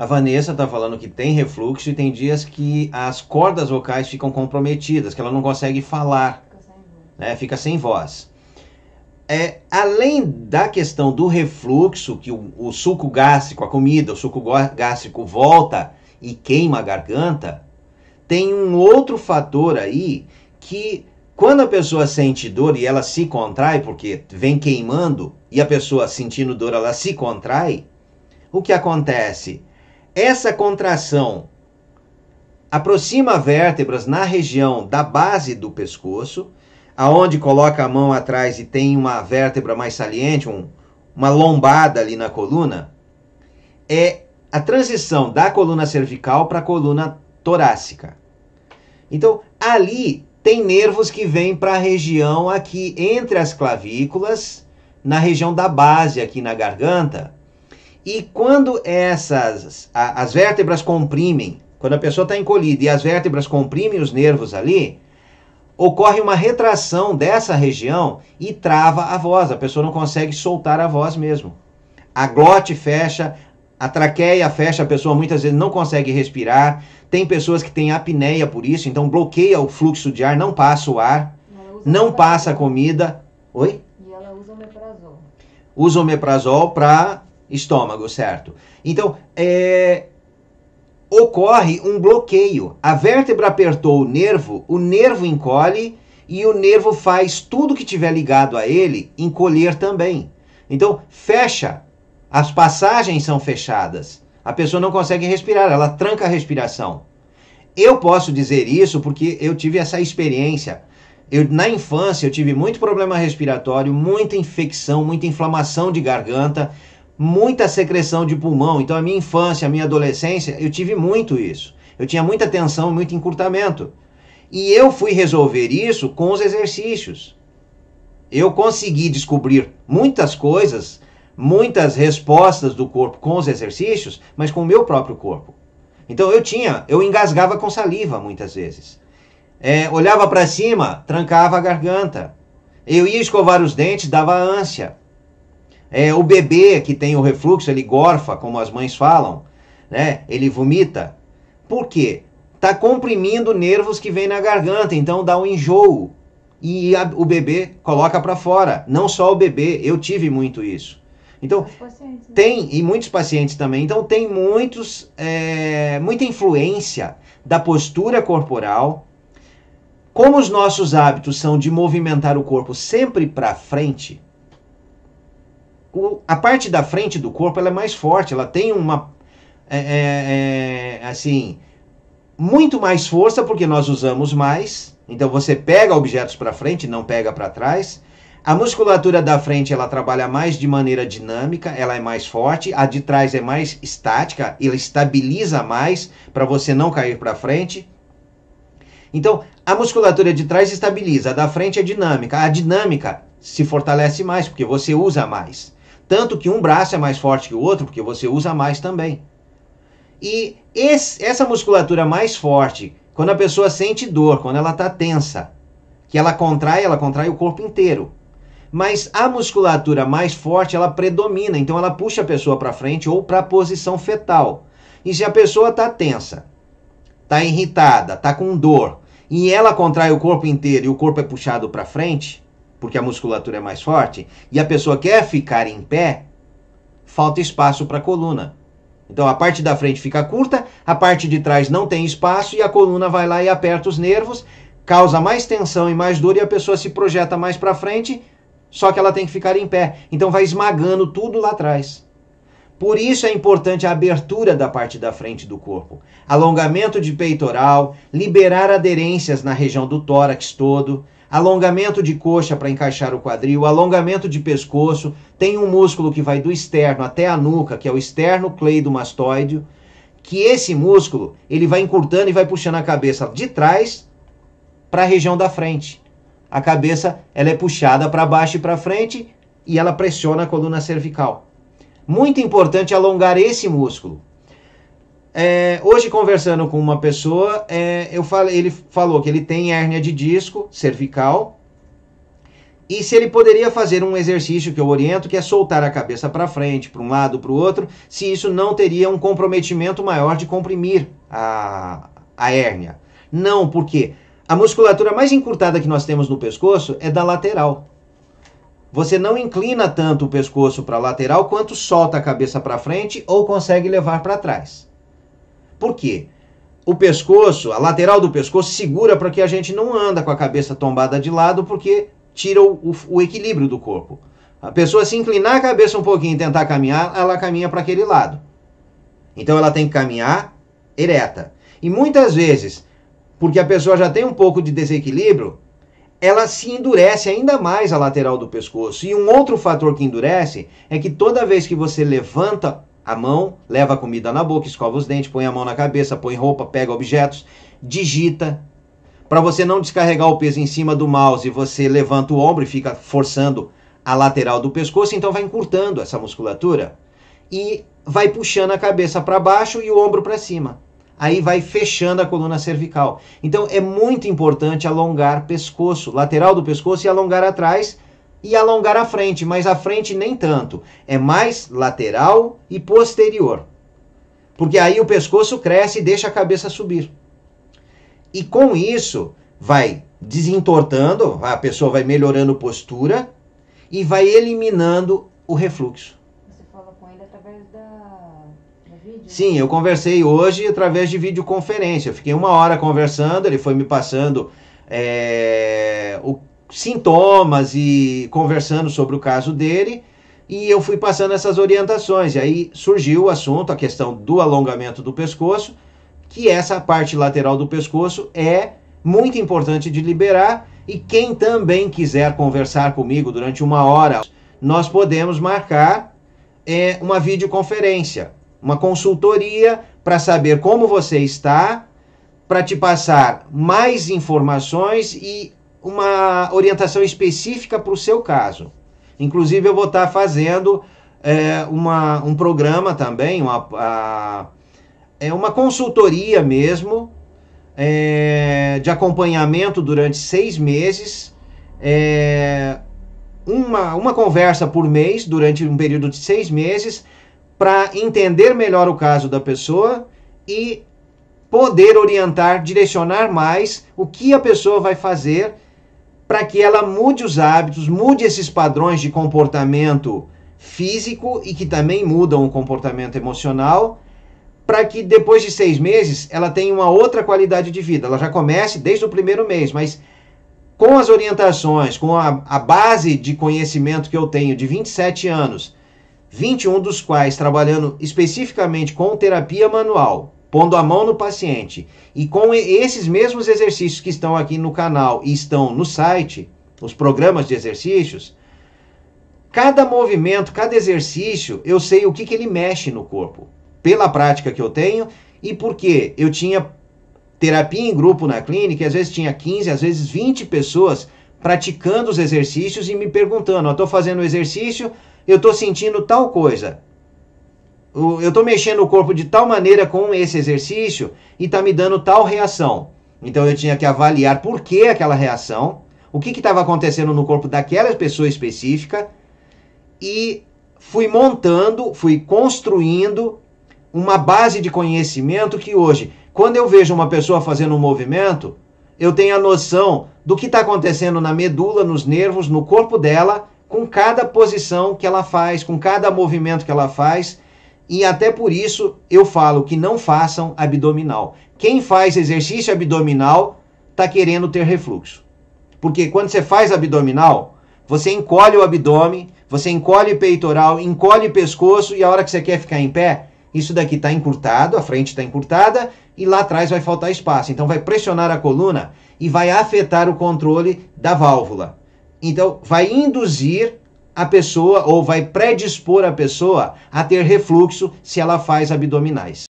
A Vanessa está falando que tem refluxo e tem dias que as cordas vocais ficam comprometidas, que ela não consegue falar, fica sem, né? Fica sem voz. É, além da questão do refluxo, que o, o suco gástrico, a comida, o suco gástrico volta e queima a garganta, tem um outro fator aí que quando a pessoa sente dor e ela se contrai, porque vem queimando, e a pessoa sentindo dor ela se contrai, o que acontece? Essa contração aproxima vértebras na região da base do pescoço, aonde coloca a mão atrás e tem uma vértebra mais saliente, um, uma lombada ali na coluna, é a transição da coluna cervical para a coluna torácica. Então, ali tem nervos que vêm para a região aqui entre as clavículas, na região da base, aqui na garganta, e quando essas a, as vértebras comprimem, quando a pessoa está encolhida e as vértebras comprimem os nervos ali, ocorre uma retração dessa região e trava a voz. A pessoa não consegue soltar a voz mesmo. A glote fecha, a traqueia fecha, a pessoa muitas vezes não consegue respirar. Tem pessoas que têm apneia por isso, então bloqueia o fluxo de ar, não passa o ar, não passa a comida. Oi? E ela usa o omeprazol. Usa omeprazol para estômago, certo? Então, é, ocorre um bloqueio. A vértebra apertou o nervo, o nervo encolhe e o nervo faz tudo que tiver ligado a ele encolher também. Então, fecha. As passagens são fechadas. A pessoa não consegue respirar, ela tranca a respiração. Eu posso dizer isso porque eu tive essa experiência. Eu, na infância eu tive muito problema respiratório, muita infecção, muita inflamação de garganta muita secreção de pulmão. Então, a minha infância, a minha adolescência, eu tive muito isso. Eu tinha muita tensão, muito encurtamento. E eu fui resolver isso com os exercícios. Eu consegui descobrir muitas coisas, muitas respostas do corpo com os exercícios, mas com o meu próprio corpo. Então eu tinha, eu engasgava com saliva muitas vezes. É, olhava para cima, trancava a garganta. Eu ia escovar os dentes, dava ânsia. É, o bebê que tem o refluxo, ele gorfa, como as mães falam, né? Ele vomita. Por quê? Tá comprimindo nervos que vem na garganta, então dá um enjoo. E a, o bebê coloca para fora. Não só o bebê, eu tive muito isso. Então, né? tem, e muitos pacientes também, então tem muitos, é, muita influência da postura corporal. Como os nossos hábitos são de movimentar o corpo sempre para frente, a parte da frente do corpo ela é mais forte, ela tem uma é, é, é assim muito mais força porque nós usamos mais. Então você pega objetos para frente, não pega para trás. A musculatura da frente ela trabalha mais de maneira dinâmica, ela é mais forte. A de trás é mais estática, ela estabiliza mais para você não cair para frente. Então a musculatura de trás estabiliza, a da frente é dinâmica. A dinâmica se fortalece mais porque você usa mais. Tanto que um braço é mais forte que o outro, porque você usa mais também. E esse, essa musculatura mais forte, quando a pessoa sente dor, quando ela está tensa, que ela contrai, ela contrai o corpo inteiro. Mas a musculatura mais forte, ela predomina, então ela puxa a pessoa para frente ou para a posição fetal. E se a pessoa está tensa, está irritada, está com dor, e ela contrai o corpo inteiro e o corpo é puxado para frente, porque a musculatura é mais forte, e a pessoa quer ficar em pé, falta espaço para a coluna. Então a parte da frente fica curta, a parte de trás não tem espaço e a coluna vai lá e aperta os nervos, causa mais tensão e mais dor e a pessoa se projeta mais para frente, só que ela tem que ficar em pé. Então vai esmagando tudo lá atrás. Por isso é importante a abertura da parte da frente do corpo, alongamento de peitoral, liberar aderências na região do tórax todo, alongamento de coxa para encaixar o quadril, alongamento de pescoço. Tem um músculo que vai do externo até a nuca, que é o externo cleidomastoideo, que esse músculo ele vai encurtando e vai puxando a cabeça de trás para a região da frente. A cabeça ela é puxada para baixo e para frente e ela pressiona a coluna cervical. Muito importante alongar esse músculo. É, hoje, conversando com uma pessoa, é, eu falei, ele falou que ele tem hérnia de disco cervical. E se ele poderia fazer um exercício que eu oriento, que é soltar a cabeça para frente, para um lado, para o outro, se isso não teria um comprometimento maior de comprimir a, a hérnia. Não, porque a musculatura mais encurtada que nós temos no pescoço é da lateral. Você não inclina tanto o pescoço para a lateral quanto solta a cabeça para frente ou consegue levar para trás. Por quê? O pescoço, a lateral do pescoço segura para que a gente não anda com a cabeça tombada de lado, porque tira o, o, o equilíbrio do corpo. A pessoa se inclinar a cabeça um pouquinho e tentar caminhar, ela caminha para aquele lado. Então ela tem que caminhar ereta. E muitas vezes, porque a pessoa já tem um pouco de desequilíbrio, ela se endurece ainda mais a lateral do pescoço. E um outro fator que endurece é que toda vez que você levanta a mão, leva a comida na boca, escova os dentes, põe a mão na cabeça, põe roupa, pega objetos, digita. Para você não descarregar o peso em cima do mouse, você levanta o ombro e fica forçando a lateral do pescoço, então vai encurtando essa musculatura e vai puxando a cabeça para baixo e o ombro para cima. Aí vai fechando a coluna cervical. Então é muito importante alongar pescoço, lateral do pescoço e alongar atrás e alongar a frente, mas a frente nem tanto. É mais lateral e posterior. Porque aí o pescoço cresce e deixa a cabeça subir. E com isso, vai desentortando, a pessoa vai melhorando postura e vai eliminando o refluxo. Você falou com ele através da, da vídeo? Sim, eu conversei hoje através de videoconferência. Eu fiquei uma hora conversando, ele foi me passando é, o sintomas e conversando sobre o caso dele. E eu fui passando essas orientações. E aí surgiu o assunto, a questão do alongamento do pescoço, que essa parte lateral do pescoço é muito importante de liberar. E quem também quiser conversar comigo durante uma hora, nós podemos marcar é, uma videoconferência, uma consultoria para saber como você está, para te passar mais informações e uma orientação específica para o seu caso. Inclusive, eu vou estar tá fazendo é, uma, um programa também, uma, a, é uma consultoria mesmo, é, de acompanhamento durante seis meses, é, uma, uma conversa por mês, durante um período de seis meses, para entender melhor o caso da pessoa e poder orientar, direcionar mais o que a pessoa vai fazer para que ela mude os hábitos, mude esses padrões de comportamento físico e que também mudam o comportamento emocional, para que depois de seis meses ela tenha uma outra qualidade de vida. Ela já comece desde o primeiro mês, mas com as orientações, com a, a base de conhecimento que eu tenho de 27 anos, 21 dos quais trabalhando especificamente com terapia manual, pondo a mão no paciente. E com esses mesmos exercícios que estão aqui no canal e estão no site, os programas de exercícios, cada movimento, cada exercício, eu sei o que, que ele mexe no corpo, pela prática que eu tenho e porque eu tinha terapia em grupo na clínica, e às vezes tinha 15, às vezes 20 pessoas praticando os exercícios e me perguntando: eu estou fazendo o exercício, eu estou sentindo tal coisa eu estou mexendo o corpo de tal maneira com esse exercício e está me dando tal reação. Então eu tinha que avaliar por que aquela reação, o que estava acontecendo no corpo daquela pessoa específica e fui montando, fui construindo uma base de conhecimento que hoje, quando eu vejo uma pessoa fazendo um movimento, eu tenho a noção do que está acontecendo na medula, nos nervos, no corpo dela, com cada posição que ela faz, com cada movimento que ela faz e até por isso eu falo que não façam abdominal. Quem faz exercício abdominal está querendo ter refluxo. Porque quando você faz abdominal, você encolhe o abdômen, você encolhe o peitoral, encolhe o pescoço e a hora que você quer ficar em pé, isso daqui está encurtado, a frente está encurtada e lá atrás vai faltar espaço. Então vai pressionar a coluna e vai afetar o controle da válvula. Então vai induzir a pessoa ou vai predispor a pessoa a ter refluxo se ela faz abdominais.